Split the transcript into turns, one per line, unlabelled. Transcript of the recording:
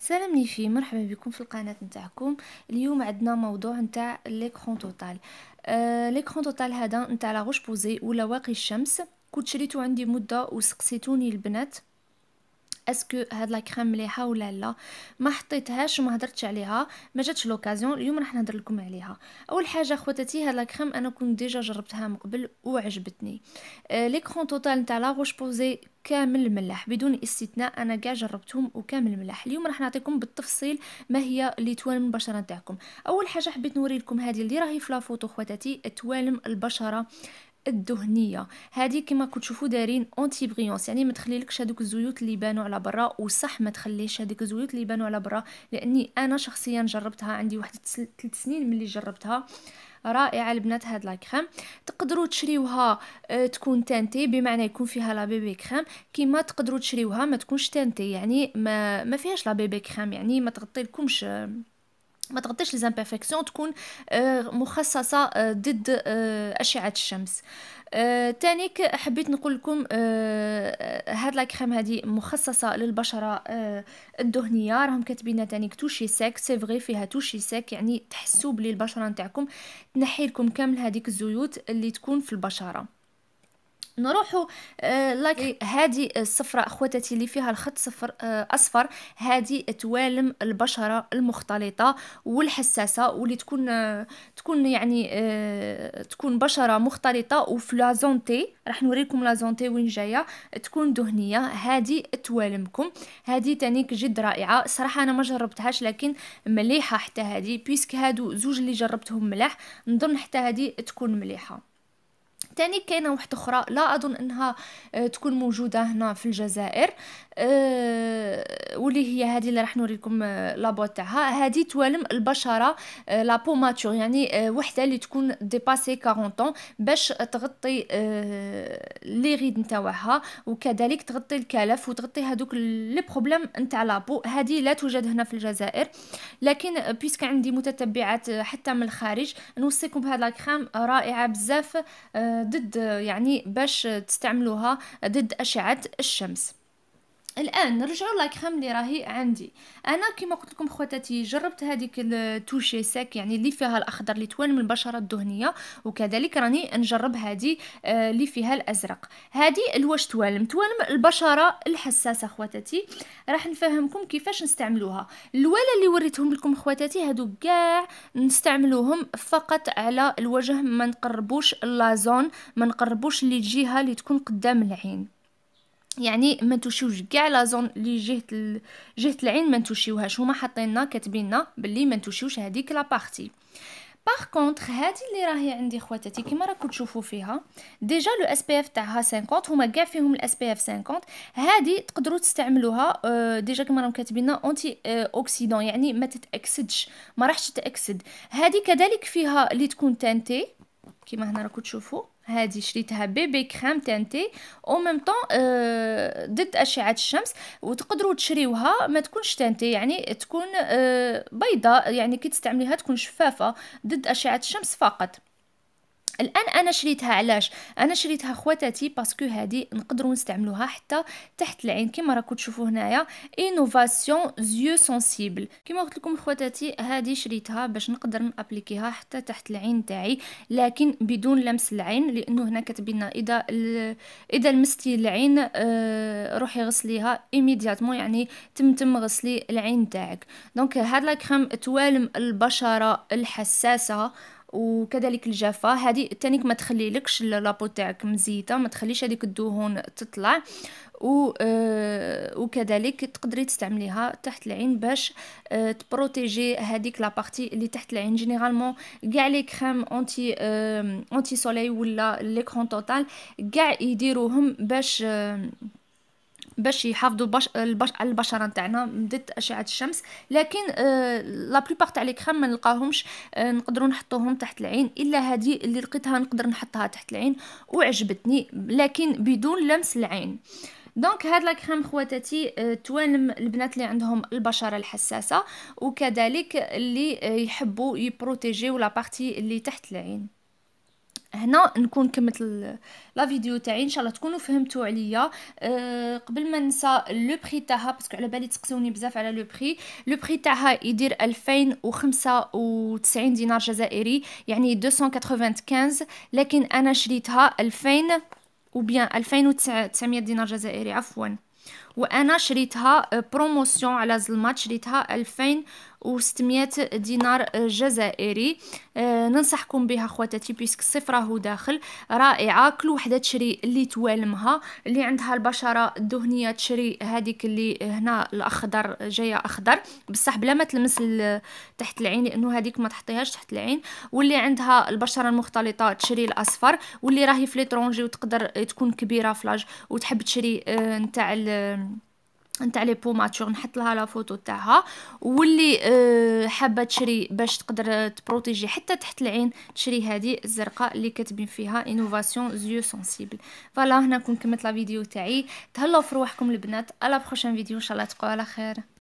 سلام لي في مرحبا بكم في القناة نتاعكم اليوم عندنا موضوع نتاع ليكرون توتال آه ليكرون توتال هذا نتاع لا روش بوزي ولا واقي الشمس كنت شريته عندي مدة وسقسيتوني البنات اسكو هاد لا كريم مليحه ولا لا ما حطيتهاش وما هدرتش عليها ما جاتش لوكازيون اليوم راح نهضر لكم عليها اول حاجه خواتاتي هاد لا كريم انا كنت ديجا جربتها من قبل وعجبتني لي كرون توتال نتاع لا روش بوزي كامل ملاح بدون استثناء انا كاع جربتهم وكامل ملاح اليوم راح نعطيكم بالتفصيل ما هي اللي توالم البشره نتاعكم اول حاجه حبيت نوري لكم هذه اللي راهي في لا فوتو خواتاتي توالم البشره الدهنيه هذه كما كتشوفوا دايرين اونتي بريونس يعني ما تخليلكش هذوك الزيوت اللي بانوا على برا وصح ما تخليش هذيك الزيوت اللي بانوا على برا لاني انا شخصيا جربتها عندي واحد 3 سنين ملي جربتها رائعه البنات هاد لا كريم تقدروا تشريوها آه، تكون تانتي بمعنى يكون فيها لا بيبي كريم كيما تقدروا تشريوها ما تكونش تانتي يعني ما ما فيهاش لا بيبي كريم يعني ما تغطي لكمش آه، ما تغطيش ليزامبيرفكسيون تكون آه، مخصصه آه، ضد آه، اشعه الشمس تانيك حبيت نقول لكم هاد لا كريم هادي مخصصه للبشره الدهنيه راهم كاتبين تانيك توشي سيك سي فغي فيها توشي سيك يعني تحسوا بلي البشره نتاعكم تنحي لكم كامل هذيك الزيوت اللي تكون في البشره نروحوا آه إيه. هذه الصفرة اخواتي اللي فيها الخط صفر آه، اصفر هذه توالم البشره المختلطه والحساسه واللي تكون آه، تكون يعني آه، تكون بشره مختلطه وفي لازونتي راح نوريكم لازونتي وين جايه تكون دهنيه هذه توالمكم هذه تانيك جد رائعه صراحه انا ما جربتهاش لكن مليحه حتى هذه بيسك هادو زوج اللي جربتهم ملاح نظن حتى هذه تكون مليحه تاني كاينه واحده اخرى لا اظن انها آه، تكون موجوده هنا في الجزائر آه، واللي هي هذه اللي راح نوريكم آه، لابو تاعها هذه توالم البشره لا ماتور يعني وحده اللي تكون ديباسي 40 باش تغطي لي غيد نتاعها وكذلك تغطي الكلف وتغطي هذوك لي بروبليم نتاع لابو هذه لا توجد هنا في الجزائر لكن بيسك عندي متتبعات حتى من الخارج نوصيكم بهذا الكريم رائعه بزاف ضد يعني باش تستعملوها ضد أشعة الشمس الان نرجعوا لا كريم اللي راهي عندي انا كما قلت لكم خواتاتي جربت هذيك التوشي ساك يعني اللي فيها الاخضر اللي توان البشره الدهنيه وكذلك راني نجرب هذه آه، اللي فيها الازرق هذه الواش توالم توالم البشره الحساسه خواتاتي راح نفهمكم كيفاش نستعملوها الولا اللي وريتهم لكم خواتاتي هادو كاع نستعملوهم فقط على الوجه ما نقربوش اللازون ما نقربوش للجهه اللي تكون قدام العين يعني ما توشيوش كاع لا زون لي جهه جهه العين ما توشيوهاش هما حاطيننا كاتبيننا باللي ما توشيوش هذيك لا بارتي باغ كونطخ هذه اللي راهي عندي خواتاتي كيما راكم تشوفوا فيها ديجا لو اس بي اف تاعها 50 هما كاع فيهم الاس بي اف 50 هذه تقدروا تستعملوها آه، ديجا كيما راهم كاتبين اونتي اوكسيدون يعني ما تتاكسدش ما راحش تتاكسد هذه كذلك فيها اللي تكون تانتي كيما هنا راكو تشوفوا هذه شريتها بيبي كريم تانتي او ميم طون آه ضد اشعه الشمس وتقدروا تشريوها ما تكونش تانتي يعني تكون آه euh, بيضاء يعني كي تستعمليها تكون شفافه ضد اشعه الشمس فقط الان انا شريتها علاش انا شريتها خواتاتي باسكو هادي نقدروا نستعملوها حتى تحت العين كما راكم تشوفوا هنايا انوفاسيون زيو سنسيبل كما قلت لكم خواتاتي هادي شريتها باش نقدر نابليكيها حتى تحت العين تاعي لكن بدون لمس العين لانه هنا كاتبين اذا اذا لمستي العين أه روحي غسليها ايميدياتمون يعني تم تم غسلي العين تاعك دونك هاد لا كريم توالم البشره الحساسه وكذلك الجافه هذه تانيك ما لكش لابو تاعك مزيته ما تخليش هذيك الدهون تطلع و آه، وكذلك تقدري تستعمليها تحت العين باش آه، تبروتيجي هذيك بارتي اللي تحت العين جينيرالمون كاع لي كريم اونتي اونتي سولي ولا لي كرون توتال كاع يديروهم باش آه، باش يحافظوا البش... البش... على البشره نتاعنا ضد اشعه الشمس لكن لا آه، بلوبار تاع لي كريم ما نلقاهمش آه، نقدروا نحطوهم تحت العين الا هذه اللي لقيتها نقدر نحطها تحت العين وعجبتني لكن بدون لمس العين دونك هاد لا كريم خواتاتي آه، توالم البنات اللي عندهم البشره الحساسه وكذلك اللي يحبوا يبروتيجيو لا بارتي اللي تحت العين هنا نكون كملت لا فيديو تاعي ان شاء الله تكونوا فهمتوا عليا أه قبل ما ننسى لو بري تاعها باسكو على بالي تسقسوني بزاف على لو بري لو بري تاعها يدير 2095 دينار جزائري يعني 295 لكن انا شريتها 2000 وبيان 2900 دينار جزائري عفوا وانا شريتها بروموسيون آه، على زلمات شريتها 2600 دينار جزائري آه، ننصحكم بها خواتاتي بيسك صفر راهو داخل رائعه كل وحده تشري اللي توالمها اللي عندها البشره الدهنيه تشري هذيك اللي هنا الاخضر جايه اخضر بصح بلا ما تلمس تحت العين لانه هذيك ما تحطيهاش تحت العين واللي عندها البشره المختلطه تشري الاصفر واللي راهي في ليترونجي وتقدر تكون كبيره فلاج وتحب تشري آه، نتاع نتاع لي بوماتور نحط لها لا فوتو تاعها واللي أه حابه تشري باش تقدر تبروتيجي حتى تحت العين تشري هذه الزرقاء اللي كاتبين فيها انوفاسيون زيو سنسيبل فوالا هنا نكون كملت لا فيديو تاعي تهلاو في روحكم البنات على بروشان فيديو ان شاء الله تبقاو على خير